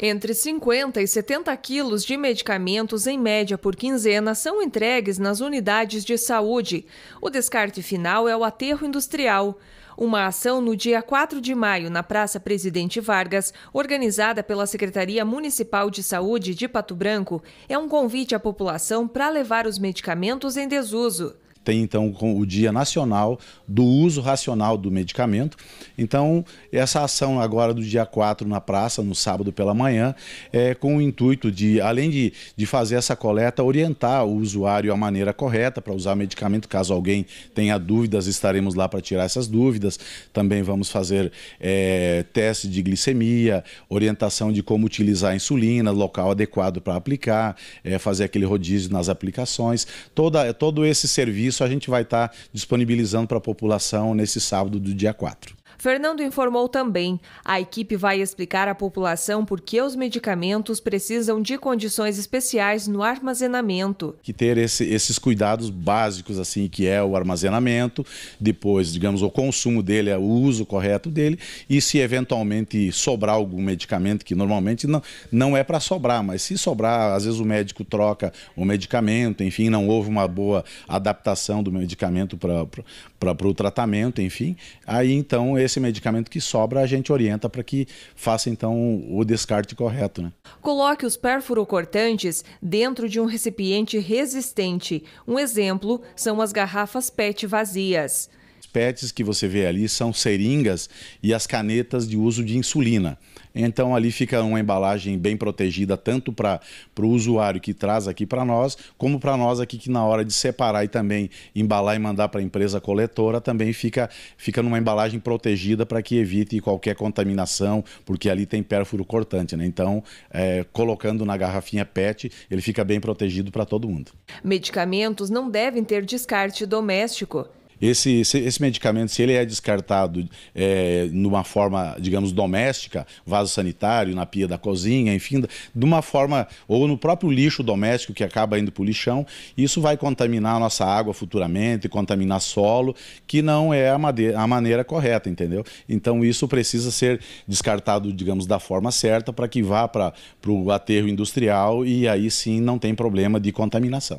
Entre 50 e 70 quilos de medicamentos em média por quinzena são entregues nas unidades de saúde. O descarte final é o aterro industrial. Uma ação no dia 4 de maio na Praça Presidente Vargas, organizada pela Secretaria Municipal de Saúde de Pato Branco, é um convite à população para levar os medicamentos em desuso tem então o Dia Nacional do Uso Racional do Medicamento. Então, essa ação agora do dia 4 na praça, no sábado pela manhã, é com o intuito de, além de, de fazer essa coleta, orientar o usuário a maneira correta para usar medicamento. Caso alguém tenha dúvidas, estaremos lá para tirar essas dúvidas. Também vamos fazer é, teste de glicemia, orientação de como utilizar a insulina, local adequado para aplicar, é, fazer aquele rodízio nas aplicações. Toda, todo esse serviço isso a gente vai estar tá disponibilizando para a população nesse sábado do dia 4. Fernando informou também: a equipe vai explicar à população por que os medicamentos precisam de condições especiais no armazenamento. Que ter esse, esses cuidados básicos, assim, que é o armazenamento, depois, digamos, o consumo dele, é o uso correto dele, e se eventualmente sobrar algum medicamento, que normalmente não, não é para sobrar, mas se sobrar, às vezes o médico troca o medicamento, enfim, não houve uma boa adaptação do medicamento para o tratamento, enfim, aí então esse medicamento que sobra a gente orienta para que faça então o descarte correto. Né? Coloque os perfurocortantes dentro de um recipiente resistente. Um exemplo são as garrafas PET vazias pets que você vê ali são seringas e as canetas de uso de insulina. Então ali fica uma embalagem bem protegida, tanto para o usuário que traz aqui para nós, como para nós aqui que na hora de separar e também embalar e mandar para a empresa coletora, também fica, fica numa embalagem protegida para que evite qualquer contaminação, porque ali tem pérfuro cortante. Né? Então, é, colocando na garrafinha PET, ele fica bem protegido para todo mundo. Medicamentos não devem ter descarte doméstico. Esse, esse, esse, medicamento, se ele é descartado é, numa forma, digamos, doméstica, vaso sanitário, na pia da cozinha, enfim, de uma forma, ou no próprio lixo doméstico que acaba indo para o lixão, isso vai contaminar a nossa água futuramente, contaminar solo, que não é a, madeira, a maneira correta, entendeu? Então isso precisa ser descartado, digamos, da forma certa para que vá para o aterro industrial e aí sim não tem problema de contaminação.